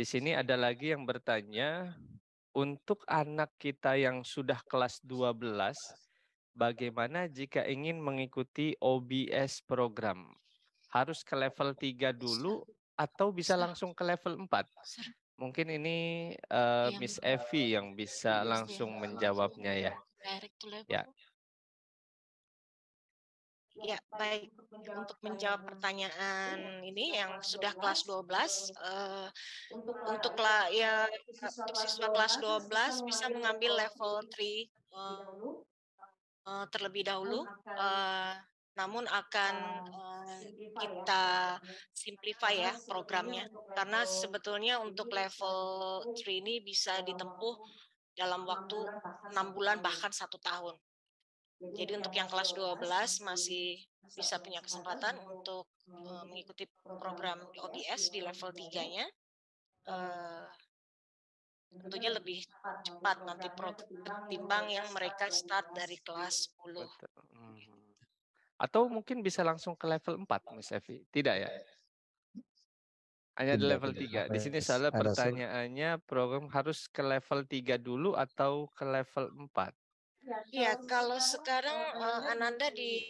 Di sini ada lagi yang bertanya, untuk anak kita yang sudah kelas 12, bagaimana jika ingin mengikuti OBS program? Harus ke level 3 dulu atau bisa langsung ke level 4? Mungkin ini uh, Miss Evi yang bisa iya langsung menjawabnya ya. Ya, Ya, baik. Untuk menjawab pertanyaan ini yang sudah kelas 12, uh, eh, untuk la, ya untuk siswa kelas 12 bisa mengambil level 3 uh, uh, terlebih dahulu. Uh, namun akan uh, kita simplify ya programnya karena sebetulnya untuk level 3 ini bisa ditempuh dalam waktu enam bulan bahkan satu tahun jadi untuk yang kelas 12 masih bisa punya kesempatan untuk uh, mengikuti eh, program OBS di level 3-nya. Uh, eh, tentunya lebih cepat nanti ketimbang yang mereka start dari kelas 10. Hmm. Atau mungkin bisa langsung ke level 4, Miss Evi. Tidak ya? Hanya di level 3. Di sini soalnya pertanyaannya program harus ke level 3 dulu atau ke level 4? Iya, kalau sekarang uh, Ananda di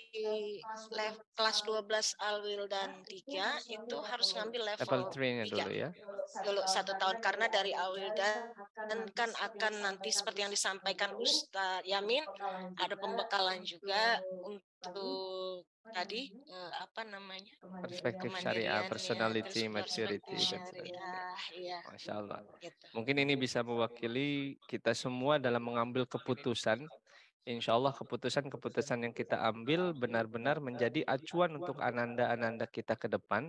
level kelas 12 Alwil dan 3 itu harus ngambil level, level 3 dulu ya. Dulu satu tahun karena dari Alwil dan kan akan nanti seperti yang disampaikan Ustaz Yamin ada pembekalan juga untuk tadi eh, apa namanya perspektif syariah personality ya, maturity syariah, ya. Iya, iya, masya Allah gitu. mungkin ini bisa mewakili kita semua dalam mengambil keputusan Insya Allah keputusan-keputusan yang kita ambil benar-benar menjadi acuan untuk ananda-ananda kita ke depan